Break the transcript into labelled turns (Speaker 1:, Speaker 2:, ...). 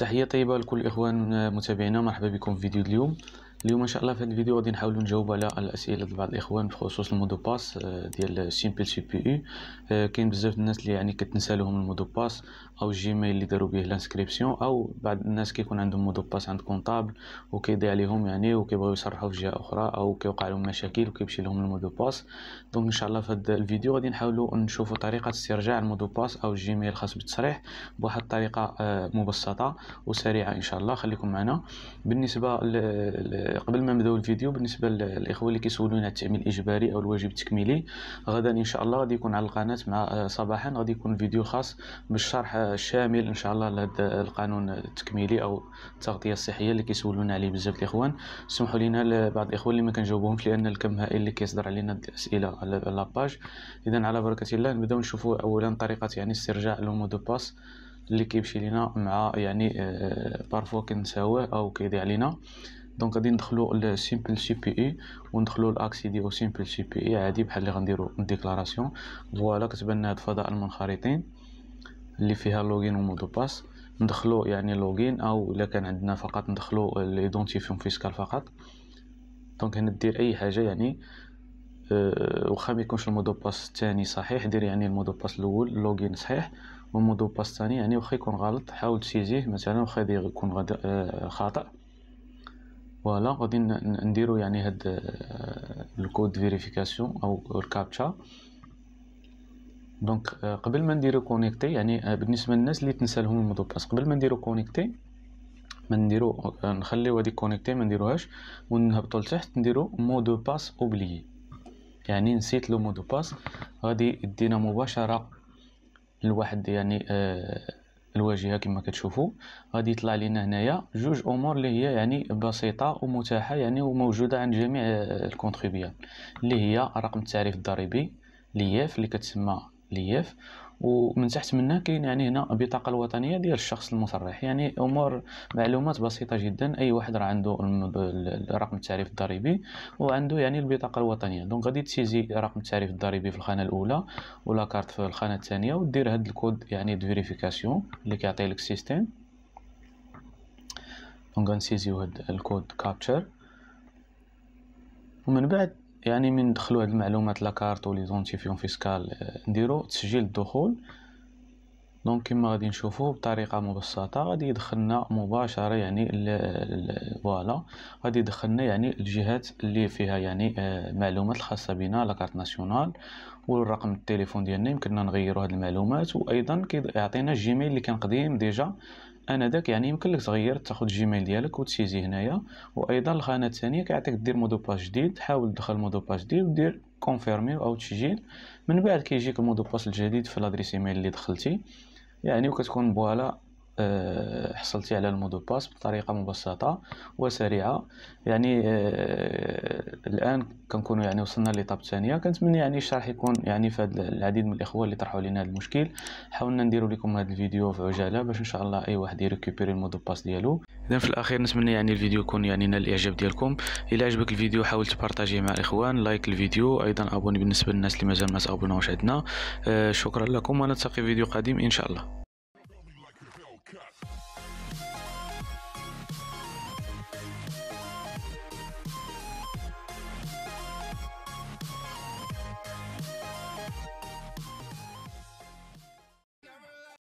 Speaker 1: تحية طيبة لكل الإخوان آه، متابعينا مرحبا بكم في فيديو اليوم اليوم ان شاء الله في هذا الفيديو غادي نحاولوا نجاوب على الاسئله ديال بعض الاخوان بخصوص المودو باس آه، ديال سيمبل سي بي يو كاين بزاف الناس اللي يعني كتنسى لهم المودو باس او الجيميل اللي داروا به لانسكريبسيون او بعض الناس كيكون عندهم مودو باس عند كونطابل وكيضيع عليهم يعني وكيبغيو يصرحوا في جهه اخرى او كيوقع لهم مشاكل وكيمشي لهم المودو باس دونك ان شاء الله في هذا الفيديو غادي نحاولوا نشوفوا طريقه استرجاع المودو باس او الجيميل الخاص بالتصريح بواحد الطريقه آه، مبسطه وسريعه ان شاء الله خليكم معنا بالنسبه قبل ما نبداو الفيديو بالنسبه للاخوه اللي كيسولونا التعميل الاجباري او الواجب التكميلي غدا ان شاء الله غادي يكون على القناه مع آه، صباحا غادي يكون فيديو خاص بالشرح الشامل ان شاء الله لهذا القانون التكميلي او التغطيه الصحيه اللي كيسولونا عليه بزاف الاخوان سمحوا لنا بعض الاخوه اللي ما كنجاوبهمش لان الكم هائل اللي كيصدر علينا الاسئله على لاباج اذا على بركه الله نبداو نشوفوا اولا طريقه يعني استرجاع لومو دو باس اللي كيمشي لينا مع يعني آه، بارفو كنساوه او كيضيع لينا دونك غادي ندخلو لسيمبل سي بي اي وندخلو لاكسيدي او سيمبل سي بي اي عادي بحال اللي غنديرو ديكلاراسيون فوالا كتبان هاد الفضاء المنخرطين اللي فيها لوغين ومودو باس ندخلو يعني لوغين او الا كان عندنا فقط ندخلو ليدونتيفيون فيسكال فقط دونك هنا دير اي حاجه يعني آه، واخا ما يكونش المودو باس الثاني صحيح دير يعني المودو باس الاول لوغين صحيح والمودو باس الثاني يعني واخا يكون غلط حاول تسيزيه مثلا واخا يكون غدا آه، خاطئ فوالا غادي نديرو يعني هاد آه، الكود فيريفيكاسيون او الكابتشا دونك آه، قبل ما نديرو كونيكتي يعني آه، بالنسبه للناس اللي تنسى لهم المودو باس قبل ما نديرو كونيكتي ما نديرو نخليو هذيك كونيكتي ما نديروهاش ونهبطو لتحت نديرو مودو باس اوبليي يعني نسيت لو مودو باس غادي يدينا مباشره لواحد يعني آه الواجهه كما كتشوفوا غادي يطلع لنا هنايا جوج امور اللي هي يعني بسيطه ومتاحه يعني وموجوده عند جميع الكونتريبيان اللي هي رقم التعريف الضريبي لياف اللي كتسمى لياف ومن تحت منها كاين يعني هنا البطاقه الوطنيه ديال الشخص المصرح يعني امور معلومات بسيطه جدا اي واحد راه عنده رقم التعريف الضريبي وعنده يعني البطاقه الوطنيه دونك غادي تسيزي رقم التعريف الضريبي في الخانه الاولى ولا كارت في الخانه الثانيه ودير هاد الكود يعني د فيريفيكاسيون اللي كيعطي لك السيستيم دونك غنسيزيو هاد الكود كابتشر ومن بعد يعني من ندخلوا هاد المعلومات لاكارت ولي زونتيفيون فيسكال آه، نديرو تسجيل الدخول دونك كما غادي نشوفوا بطريقه مبسطه غادي يدخلنا مباشره يعني فوالا غادي يدخلنا يعني الجهات اللي فيها يعني آه، معلومات الخاصه بنا لاكارت ناسيونال والرقم التليفون ديالنا يمكننا نغيروا هذه المعلومات وايضا كيعطينا الجيميل اللي كان قديم ديجا داك يعني يمكن لك تغير تاخذ الجيميل ديالك وتسيزي هنايا وايضا الخانه الثانيه كيعطيك دير مودو باج جديد حاول تدخل مودو باج جديد ودير كونفيرمي او تسجيل من بعد كيجيك المود باس الجديد في لادريس ايميل اللي دخلتي يعني وكتكون بوالا آه، حصلتي على المودو باس بطريقه مبسطه وسريعه يعني آه، الان كنكونوا يعني وصلنا لطاب الثانيه كنتمنى يعني الشرح يكون يعني في العديد من الاخوه اللي طرحوا لنا هذا المشكل حاولنا نديروا لكم هذا الفيديو في عجاله باش ان شاء الله اي واحد يريكوبيري المودو باس ديالو اذا في الاخير نتمنى يعني الفيديو يكون يعني نال الاعجاب ديالكم الى عجبك الفيديو حاول تبارطاجيه مع الاخوان لايك الفيديو ايضا ابوني بالنسبه للناس اللي مازال ما تابوناوش عندنا آه، شكرا لكم ونلتقي في فيديو قادم ان شاء الله